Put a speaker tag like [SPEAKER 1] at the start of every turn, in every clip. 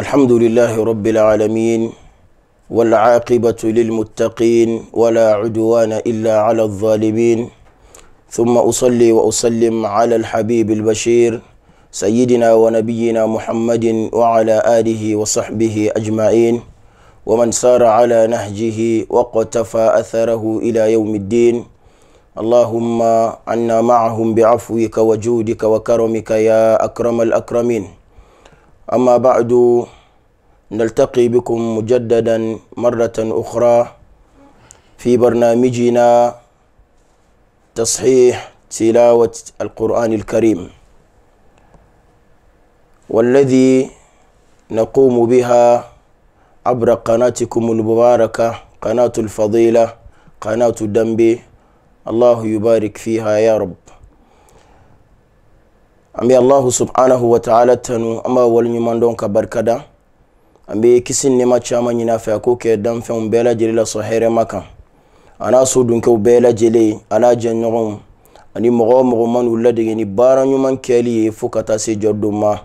[SPEAKER 1] الحمد لله رب العالمين والعاقبة للمتقين ولا عدوان إلا على الظالمين ثم أصلي وأسلم على الحبيب البشير سيدنا ونبينا محمد وعلى آله وصحبه أجمعين ومن سار على نهجه وقتفى أثره إلى يوم الدين اللهم عنا معهم بعفوك وجودك وكرمك يا أكرم الأكرمين أما بعد نلتقي بكم مجددا مرة أخرى في برنامجنا تصحيح تلاوة القرآن الكريم والذي نقوم بها عبر قناتكم المباركة قناة الفضيلة قناة الدنبي الله يبارك فيها يا رب an bɛ subhanahu wa ta'ala tanu an b'a waleɲuman dɔn ka barkada an bɛ kisi ni nɛɛma caman ɲini a fɛ a k'o kɛ danfɛnw bɛɛ lajɛlen la sɔn hɛrɛma kan a n'a so bela bɛɛ lajɛlen a n'a ani mɔgɔ mo mɔgɔ man'u ladege ni baara ɲuman kɛli ye fo ka taa se jɔ don ma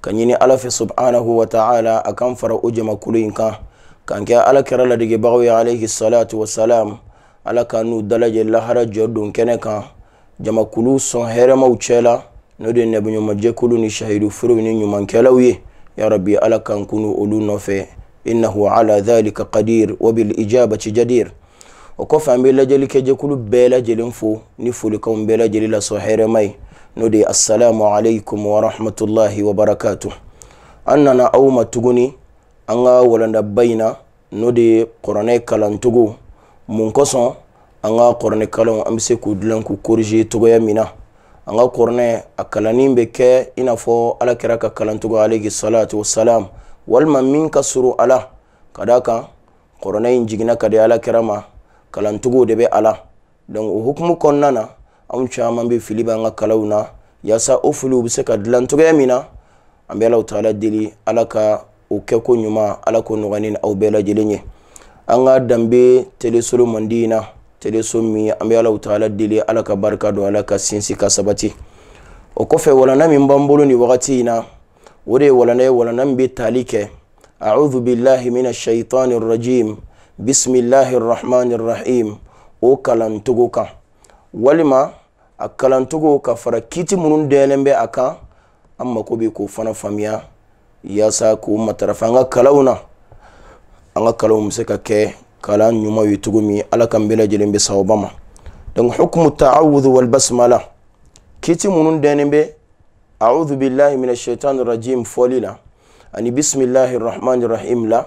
[SPEAKER 1] ka ɲini ala fi subhanahu wa ta'ala a fara o jamakulu in kan k'an kɛ ala kɛra ladegebagaw ye alayhi salatu wa salam ala kanu dalaje la kenekan jama kan son n'o de ye nɛbiɲɔgɔnmajɛkulu ni shahiduforow ni ɲumankɛlaw ye ya rabbi ala kan kunu olu nɔfɛ innahu ala dhalika qadir wa bil ijabati jadir o kɔfɛ an bɛ lajɛlikɛjɛkulu bɛɛ lajɛlen fo ni folikanw bɛɛ lajɛlen lasɔ hɛrɛma ye n'o de ye assalamu alaikum wa rahmatullahi wa barakatuh an nana aw ma tuguni an ka walandaba in na n'o de ye kɔrɔnɛ kalancogo mun kosɔn an ka kɔrɔnɛ kalanw an bɛ se k'u dilan k'u corriger cogoya min na an ka kuranɛ a kalannin bɛ kɛ i ala fɔ alakira ka kalancogo alayhi salatu wasalam walima min ka surun ala ka d'a kan kuranɛ in jiginna ka di alakira ma kalancogo de bɛ ala hukumu kɔnɔna na an caman bɛ fili b'an ka kalaw na yaasa o filiw bɛ se ka dilan cogoya min na an bɛ alaw taala deli ala ka o ko ɲuman ala k'o nɔgɔya ni aw bɛɛ lajɛlen ye an ka danbe tele solomandi in na teleso min an bɛ alaw taala deli ala ka barika don ala ka sinsin ka sabati o kɔfɛ walanda min b'an bolo nin wagati in na o de ye walanda ye walanda min bɛ tali kɛ أعوذ بالله من الشيطان الرجيم بسم الله الرحمن الرحيم o kalancogo kan walima a kalancogo ka fara kiti minnu dɛlen bɛ a kan an mako bɛ k'o fana faamuya yaasa k'o matarafa an ka kalanw na an ka kalanw bɛ se ka kɛ kala ɲumanw ye cogo min ala kan bɛɛ lajɛlen bɛ sababa ma donc hukumu ta'awudu wal basmala kiti minnu dɛnnen bɛ a'udhu billahi mina shaitan rajim fɔli la ani bisimilahi rahmani rahim la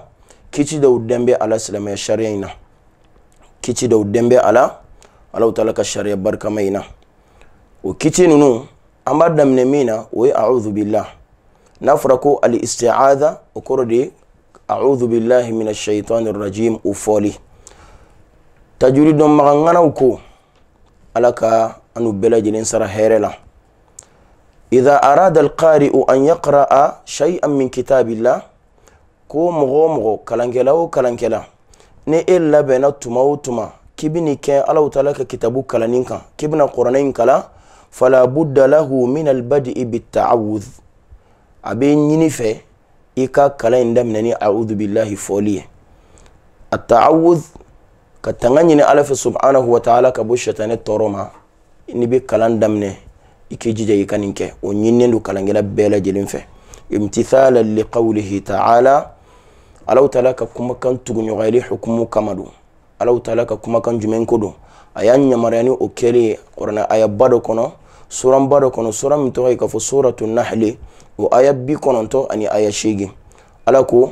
[SPEAKER 1] kiti dɔw dɛn bɛ ala silamɛya sariya in na kiti dɔw dɛn bɛ ala alaw taala ka sariya barikama in na o kiti ninnu an b'a daminɛ min na o ye a'udhu billah n'a fɔra ko al isti'adha o kɔrɔ de ye a'udhu billahi minash shaitanir rajim u fɔli tajuri dɔn maga ŋanaw ko ala ka an n'u bɛɛ lajɛlen sara hɛrɛ la idha arada alqari'u an yaqra'a shay'an min kitabillah ko mɔgɔ o mɔgɔ kalankɛla o kalankɛla ni e labɛnna tuma o tuma k'i bi nin kɛ alaw taala ka kitabu kalanni kan k'i bɛna kɔrɔnɛ in kalan fala budda lahu min albadi'i bitaawudh a bɛ ɲini fɛ i ka kalan in daminɛ ni a'udhu billahi fɔli ye a ta'awudh ka tanga ɲini ala fɛ subhanahu wa ta'ala ka bɔ shatanɛ tɔɔrɔ ma n'i bɛ kalan daminɛ i k'i jija i ka nin kɛ o ɲininen don kalankɛla bɛɛ lajɛlen fɛ imtithala liqawlihi ta'ala alaw taala ka kumakan tuguɲɔgɔnyali hukumu kama don alaw taala ka kumakan jumɛn ko don a y'a yamaruya ni o kɛli ye kuranɛ ayaba dɔ kɔnɔ suranba dɔ kɔnɔ sura min tɔgɔ ye k'a fɔ suratu nahli و وآية بيكون أنتو أني آية شيغي ألاكو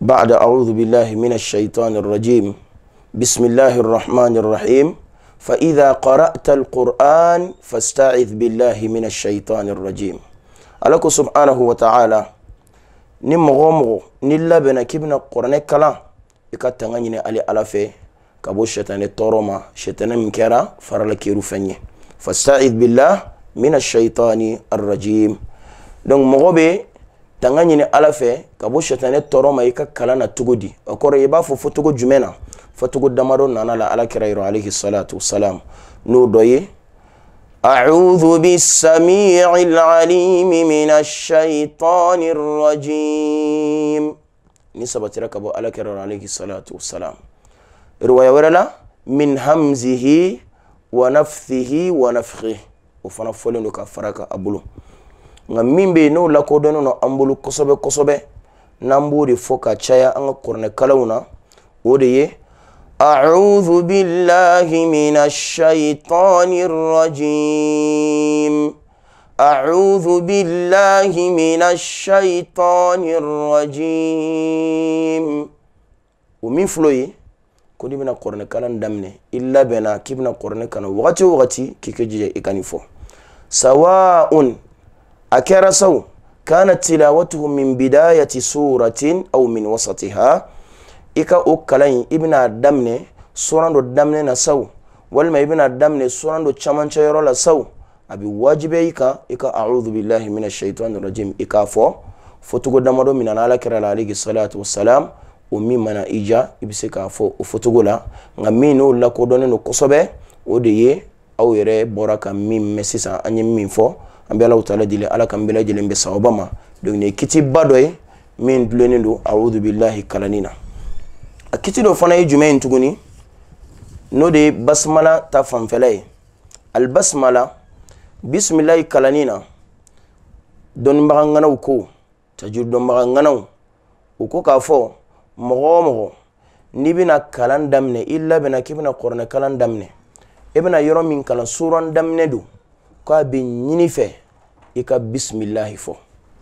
[SPEAKER 1] بعد أعوذ بالله من الشيطان الرجيم بسم الله الرحمن الرحيم فإذا قرأت القرآن فاستعذ بالله من الشيطان الرجيم ألاكو سبحانه وتعالى نمغمغو نلبنا كبنا قرآن كلا إكتنغنيني ألي ألافي كابو شتاني طورما شتاني منكرا فرالكيرو فني فاستعذ بالله من الشيطان الرجيم donc mɔgɔ bɛ tanga ɲini ala fɛ ka bɔ sitanɛ tɔɔrɔ ma i ka kalan na cogo di o kɔrɔ i b'a fɔ fɔcogo jumɛn na fɔcogo damadɔ nana la ala kɛra yɔrɔ alehi salatu wasalam n'o dɔ ye أعوذ بالسميع العليم من الشيطان الرجيم نسبة ركب على كرر عليه الصلاة والسلام رواية ورلا من همزه ونفثه ونفخه وفنفولن كفرك أبلو nka min bɛ yen n'o lakodɔnnen don an bolo kosɛbɛ kosɛbɛ n'an b'o de fɔ ka caya an ka kɔrɔnɛkalaw na o de ye أعوذ بالله من الشيطان الرجيم أعوذ بالله من الشيطان الرجيم ومن فلوي كوني بنا قرن كان دمني إلا بنا كي بنا قرن كان وغتي وغتي كي كجي إكاني فو سواء akera saw kanat tilawatuhu min bidayati suratin aw min wasatiha ika ka o kalan in i suran dɔ daminɛ na saw walima i bena daminɛ suran dɔ camancɛ yɔrɔ la saw abi wajibe ika ika a'udhu billahi minash ashaitani rajim ika fo fotugo damado min ala kira la alayhi salatu wassalam o min mana ija ja i be se k'a fɔ o fɔtogo la nka min n'o lakodɔnnen do kosɔbɛ o de ye aw yɛrɛ bɔra ka min mɛn sisan an ye min fɔ an bɛ alaw taala deli ala k'an bɛɛ lajɛlen bɛ sababa ma donc nin ye kiti ba dɔ ye min dulonnen don awudu bilahi kalanni na a kiti dɔ fana ye jumɛn ye tuguni n'o de ye basmala ta fanfɛla ye albasmala bisimilahi kalanni na dɔnnibaga ŋanaw ko tajuru dɔnbaga ŋanaw u ko k'a fɔ mɔgɔ o mɔgɔ n'i bɛna kalan daminɛ i labɛnna k'i bɛna kɔrɔnɛ kalan daminɛ i bɛna yɔrɔ min kalan suran daminɛ don k'a bɛ ɲini fɛ i ka bisimilahi fɔ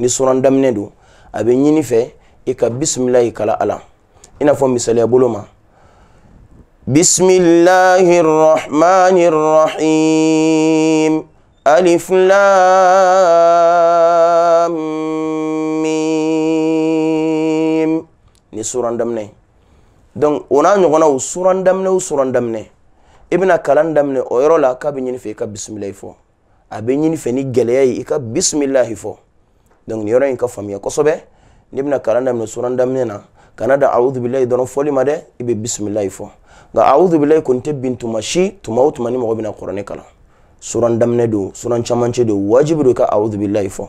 [SPEAKER 1] ni suran daminɛ don a bɛ ɲini fɛ i ka bisimilahi kala ala i n'a fɔ misaliya bolo ma bisimilahi rahmani rahim alif lam ni suran daminɛ donc o n'a ɲɔgɔnnaw suran daminɛ o suran daminɛ i bɛna kalan daminɛ o yɔrɔ la k'a bɛ ɲini fɛ i ka bisimilahi fɔ a bɛ ɲini fɛ ni gɛlɛya ye i ka bisimilahi fɔ donc nin yɔrɔ in ka faamuya kosɛbɛ n'i bɛna kalan daminɛ suran daminɛ na kana da awudubilayi dɔrɔn fɔli ma dɛ i bɛ bisimilahi fɔ nka awudubilayi kɔni tɛ bin tuma si tuma o tuma ni mɔgɔ bɛna kɔrɔni kalan suran daminɛ don suran camancɛ don wajibi don i ka awudubilayi fɔ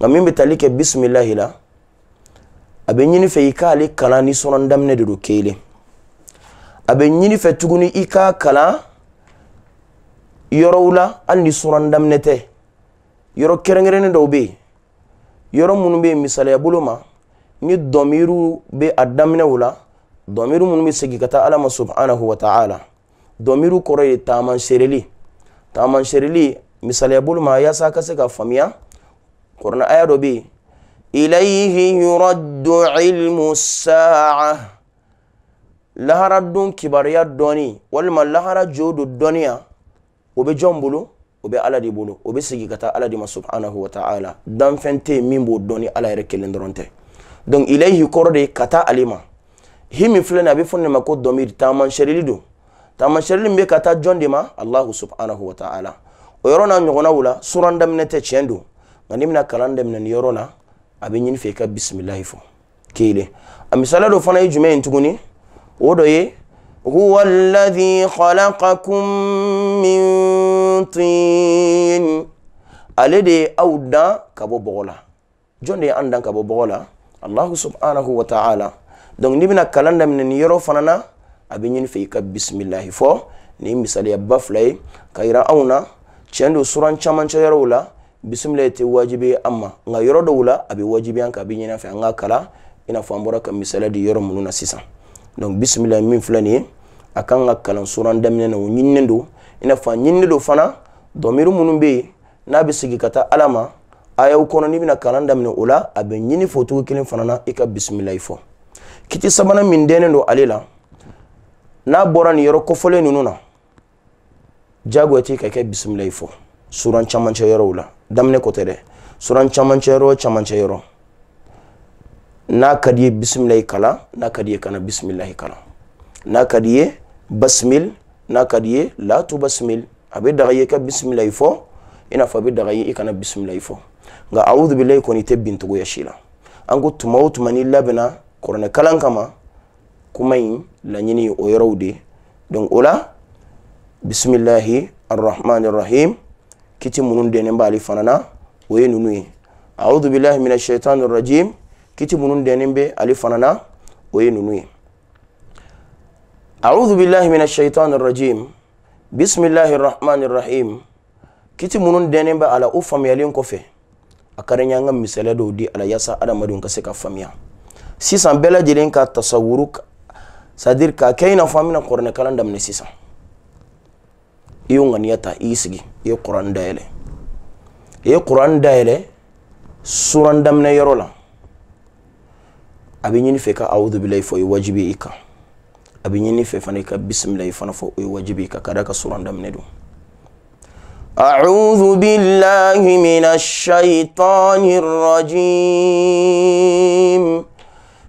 [SPEAKER 1] nka min bɛ tali kɛ bisimilahi la a bɛ ɲini fɛ i k'ale kalan ni suran daminɛ de don kelen a bɛ ɲini fɛ tuguni i k'a kalan yɔrɔw la hali ni suran daminɛ tɛ yɔrɔ kɛrɛnkɛrɛnnen dɔw bɛ yen yɔrɔ minnu bɛ yen misaliya bolo ma ni dɔmiiriw bɛ a daminɛw la dɔmiiri minnu bɛ segin ka taa ala ma subhanahu wa ta'ala dɔmiiriw kɔrɔ ye taamaseereli taamaseereli misaliya bolo ma yaasa a ka se ka faamuya kɔrɔna aya dɔ bɛ yen ilayhi yuraddu ilmu sa'a lahara dun kibaruya dɔɔni walima lahara jo don dɔnniya o bɛ jɔn bolo o bɛ ala de bolo o bɛ sigi ka taa ala de ma subhanahu wa ta'ala danfɛn tɛ yen min b'o dɔn ni ala yɛrɛ kelen dɔrɔn tɛ donc ilahi kɔrɔ de ka taa ale ma hi min filɛ nin a bɛ fɔ ne ma ko dɔmiri taamasɛrili don taamasɛrili min bɛ ka taa jɔn de ma alahu subhanahu wa ta'ala o yɔrɔ n'a ɲɔgɔnnaw la suran daminɛ tɛ tiɲɛ don nka n'i bɛna kalan daminɛ nin yɔrɔ la a bɛ ɲini fɛ ka bisimilahi fɔ kelen a fana ye tuguni o ye هو الذي خلقكم من طين ale de ye aw dan ka bɔ bɔgɔ la jɔn de ye an dan ka bɔ bɔgɔ la allahu subhanahu wa ta'ala donc n'i bɛna kalan daminɛ nin yɔrɔ fana na a bɛ ɲini fɛ i ka bisimilahi fɔ nin misaliya ba fila ye ka yira anw na tiɲɛ don suran camancɛ yɔrɔw la bisimilahi tɛ wajibi an ma nka yɔrɔ dɔw la a bɛ wajibi an kan a bɛ ɲini an fɛ an ka kalan i n'a fɔ an bɔra ka misaliya di yɔrɔ minnu na sisan donc bisimila min filɛ nin ye a kan ka kalan suran daminɛ na o ɲininen don i n'a fɔ a ɲininen don fana dɔmiri minnu bɛ yen n'a bɛ segin ka taa ala ma ayaw kɔnɔ n'i bɛna kalan daminɛ o la a bɛ ɲini fɔ cogo kelen fana na i ka bisimila i fɔ kiti sabanan min dɛnnen don ale la n'a bɔra nin yɔrɔ kɔfɔlen ninnu na diyagoya t'i ka kɛ bisimila i fɔ suran camancɛ yɔrɔw la daminɛ kɔ tɛ dɛ suran camancɛ yɔrɔ camancɛ yɔrɔ n'a ka di ye bisimilayi kalan n'a ka di ye kana bisimilayi kalan n'a ka di ye basimil n'a ka di ye laatu basimil a bɛ daga ye i ka bisimilayi fɔ i n'a fɔ a bɛ daga ye i kana bisimilayi fɔ nka awudu bilayi kɔni i tɛ bin cogoya si la an ko tuma o tuma n'i labɛnna kɔrɔnɛ kalan kama kuma in laɲini o yɔrɔw de donc o la bisimilahi arrahmani rahim kiti minnu dɛnnen b'ale fana na o ye ninnu ye awudu bilahi minɛ shaitan rajim kiti minnu denimbe alifanana oye nunuye a'udhu billahi minash shaitani rajim bismillahi rahmani rahim kiti minnu dɛnnen bɛ a la o faamuyalen kɔfɛ a do di ala yasa an ka misaliya ka famia ka faamuya sisan bɛɛ lajɛlen ka tasawuruk sadir k'a kaina famina n'a fɔ an bɛna kuranɛ kalan daminɛ sisan i y'o ŋaniya ta i y'i sigi i ye suran daminɛ yɔrɔ la ابي نيني فيك اعوذ بالله فوي واجبيك ابي نيني في فنيك بسم الله فانا فوي واجبيك كذاك سوران دمندو اعوذ بالله من الشيطان الرجيم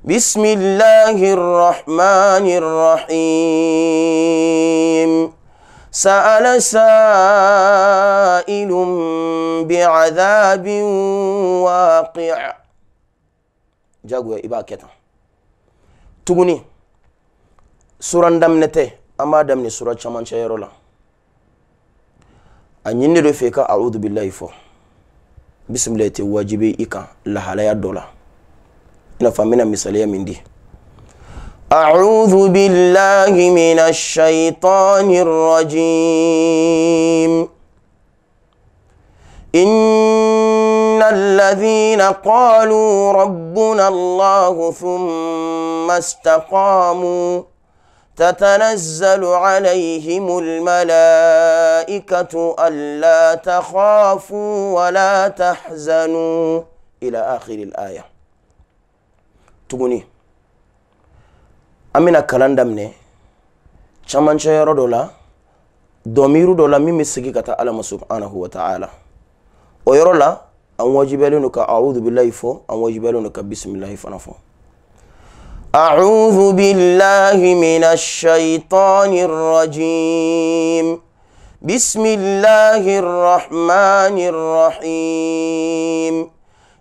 [SPEAKER 1] بسم الله الرحمن الرحيم سأل سائل بعذاب واقع jagoya i b'a kɛ tan tuguni sura daminɛ tɛ an b'a daminɛ sura camancɛ yɔrɔ la a ɲini de do fɛ i ka audu bilahi fɔ bisimilayi tɛ wajibi i kan lahalaya dɔ la i n'a fɔ an bɛna misaliya min di أعوذ بالله من الشيطان الرجيم إن من الذين قالوا ربنا الله ثم استقاموا تتنزل عليهم الملائكة ألا تخافوا ولا تحزنوا إلى آخر الآية تقولي أمين أكلان دمني caman cɛyɔrɔ dɔ la dɔmiru dɔ la min bɛ segi ka taa àwọn wajibẹ́lẹ́ nu ka a'udhu billahi fọ́ àwọn wajibẹ́lẹ́ nu ka bisimilahi fana fọ́. أعوذ بالله من الشيطان الرجيم بسم الله الرحمن الرحيم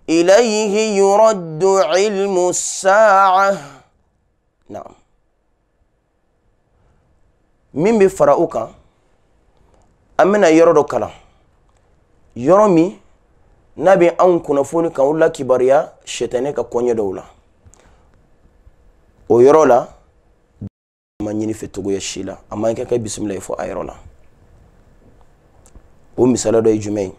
[SPEAKER 1] إليه يرد علم الساعة نعم من بفرأوك أمنا يرد كلام يرمي نبي أن كنافوني كأولا كباريا شتنه كقنيه دولا ويرولا مانيني في توجي الشيلة أما إنك كي بسم الله يفو أيرولا ومثال ده يجمعين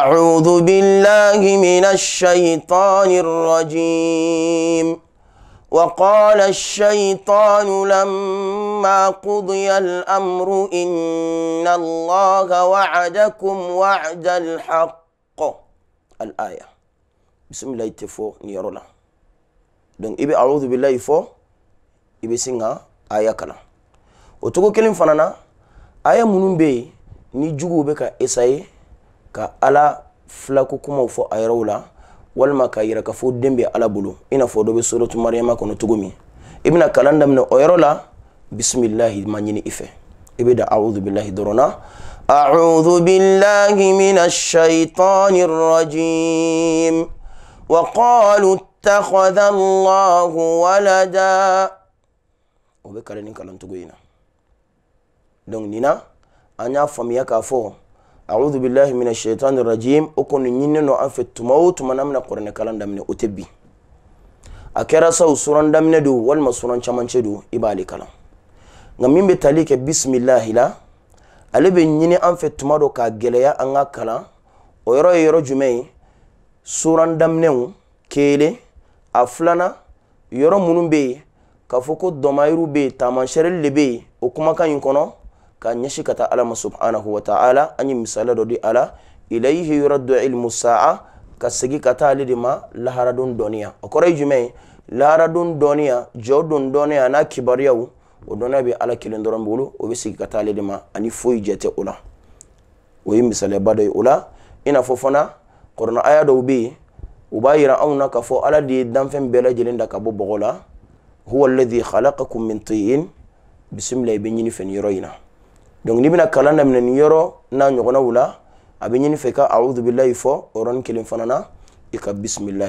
[SPEAKER 1] أعوذ بالله من الشيطان الرجيم وقال الشيطان لما فلما قضي الأمر إن الله وعدكم وعد الحق الآية بسم الله تفو نيرونا donc i be audu billahi fɔ i be sin ka aya kalan o togo kelen fana na aya minnu be yen ni juguw be ka esaye ka ala filako kumaw fɔ a yɛrɛw la walima k'a yira k'a fɔ den be ala bolo i n'a fɔ dɔ be sorotu mariyama kɔnɔ cogo min i bena kalan daminɛ o yɔrɔ la bisimilahi ma ɲini i fɛ i bɛ da awudu bilahi dɔrɔn na. أعوذ بالله من الشيطان الرجيم وقالوا اتخذ الله ولدا وبكر نكلم تقولنا دون نينا أنا فميا كافو أعوذ بالله من الشيطان الرجيم أكون نينا نعرف تموت من أمنا قرن كلام دمنا أتبي أكرا سو سوران دمنا دو والما سوران شمان شدو إبالي كلام nka min bɛ tali kɛ bisimilahi la ale bɛ ɲini an fɛ tuma dɔ k'a gɛlɛya an ka kalan o yɔrɔ ye yɔrɔ jumɛn ye suran daminɛw kelen a filanan yɔrɔ minnu bɛ yen k'a fɔ ko dɔmayiriw bɛ yen taamasɛrɛli de bɛ yen o kumakan in kɔnɔ k'a ɲɛsin ka taa ala ma subhanahu wa ta'ala an ye misaliya dɔ di a la ilayihi yɔrɔ dɔ ilmu sa'a ka segin ka taa ale de ma laharadon dɔnniya o kɔrɔ ye jumɛn ye laharadon dɔnniya jɔ don dɔnniya n'a kibaruyaw o dɔnniya bɛ ala kelen dɔrɔn bolo o bɛ sigi ka taa ale de ma ani foyi jɛ tɛ o la o ye misaliyaba dɔ ye o la i n'a fɔ fana kɔrɔna dɔw bɛ yen u b'a yira anw na k'a fɔ ala de ye danfɛn bɛɛ lajɛlen da ka bɔ bɔgɔ la huwa alladhi khalaqakum min tin bisimila i bɛ ɲini fɛ nin yɔrɔ in na donc n'i bɛna kalan daminɛ nin yɔrɔ n'a ɲɔgɔnnaw la a bɛ ɲini ka awudu bilayi fɔ o kelen fana na i ka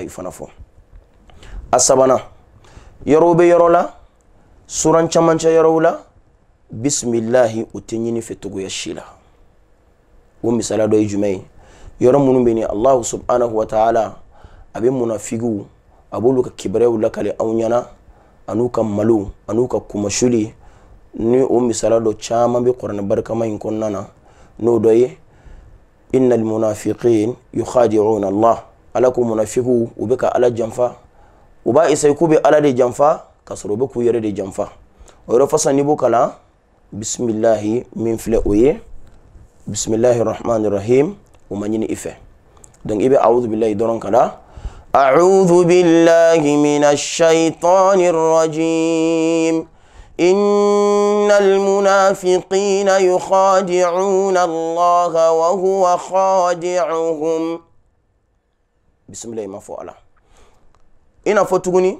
[SPEAKER 1] fana fɔ a sabanan yɔrɔw bɛ yɔrɔ la suran camancɛ yɔrɔw la bisimilahi o tɛ ɲini fɛ togoya si la o misaliya dɔ ye jumɛn ye yɔrɔ minnu bɛ nin alahu subhanahu wa ta'ala a bɛ munafigiw a b'olu ka kibaruyaw lakale anw ɲɛna an'u ka malo an'u ka kumasuli ni o misaliya dɔ caman bɛ ni barikama in kɔnɔna na n'o dɔ ye innal munafiqin yukhadi'una allah ala ko munafigiw u bɛ ka ala janfa u b'a k'u bɛ ala de janfa كسرو بكو يري دي جنفا ويرفص نيبو كلا بسم الله من فلوي بسم الله الرحمن الرحيم ومنيني افه دونك ايبي اعوذ بالله دون كلا اعوذ بالله من الشيطان الرجيم ان المنافقين يخادعون الله وهو خادعهم بسم الله ما فعل ان فتوني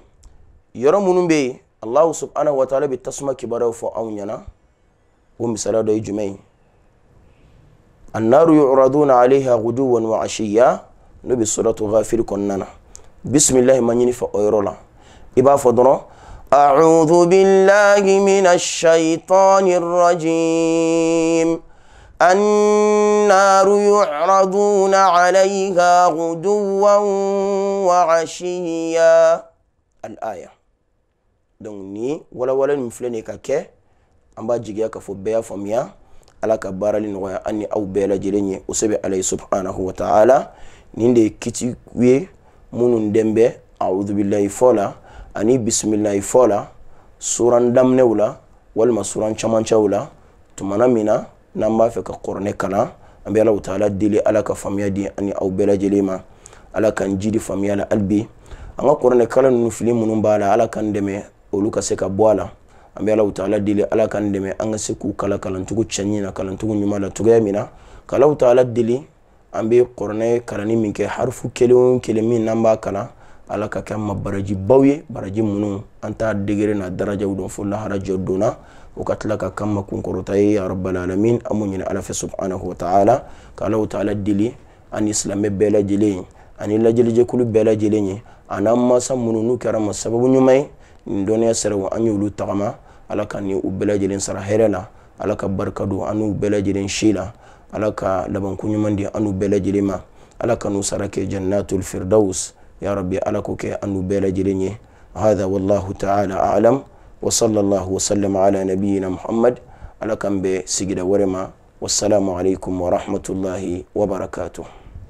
[SPEAKER 1] يرى منو بي الله سبحانه وتعالى بتسمى كبره فو اونينا ومسالة دو جمعي النار يعرضون عليها غدوا وعشيا نبي سورة غافر كننا بسم الله من ينفع ايرولا إبا فضرا أعوذ بالله من الشيطان الرجيم النار يعرضون عليها غدوا وعشيا الآية donc ni walawala nin filɛ nin ka kɛ an b'a jigiya k'a fɔ bɛɛ y'a faamuya ala ka baarali nɔgɔya an ni aw bɛɛ lajɛlen ye o sɛbɛ ala ye subhanahu wa ta'ala nin de ye kiti ye minnu den bɛ fɔ la ani bisimilayi fɔ la suran daminɛw la walima suran camancɛw la tumana min na n'an b'a fɛ ka kɔrɔnɛ kalan an bɛ alaw taala deli ala ka faamuya di ani aw bɛɛ lajɛlen ma ala k'an jidi faamuya la halibi an ka kɔrɔnɛ kalan ninnu fili minnu b'a la ala k'an dɛmɛ olu ka se ka bɔ a la an bɛ ala taala deli ala k'an dɛmɛ an ka se k'u kala kalancogo cɛɲi na kalancogo ɲuman la cogoya min na k'alaw taala deli an bɛ kɔrɔnɛ kalanni min kɛ harifu kelen o kelen min n'an b'a kalan ala ka kɛ an ma barajibaw ye baraji minnu an t'a degere n'a darajaw dɔn fo lahara jɔ donna o ka tila ka kan ma kunkɔrɔta ye ya rabbal alamin an b'o ɲini ala fɛ subhanahu wa ta'ala k'alaw taala deli ani silamɛ bɛɛ lajɛlen ani lajɛlijɛkulu bɛɛ lajɛlen ye an'an masa minnu n'u kɛra ma sababu ɲuman ye nin dɔnniya an y'olu tagama ala ka ni u bɛɛ sara hɛrɛ la ala ka barika don an n'u bɛɛ lajɛlen si la ala ka labanko ɲuman di an n'u bɛɛ ma ala ka n'u sara kɛ jannatul firdaus ya rabbi ala ko kɛ an n'u bɛɛ lajɛlen ye هذا والله تعالى أعلم وصلى الله وسلم على نبينا محمد على كم بسجد ورما والسلام عليكم ورحمة الله وبركاته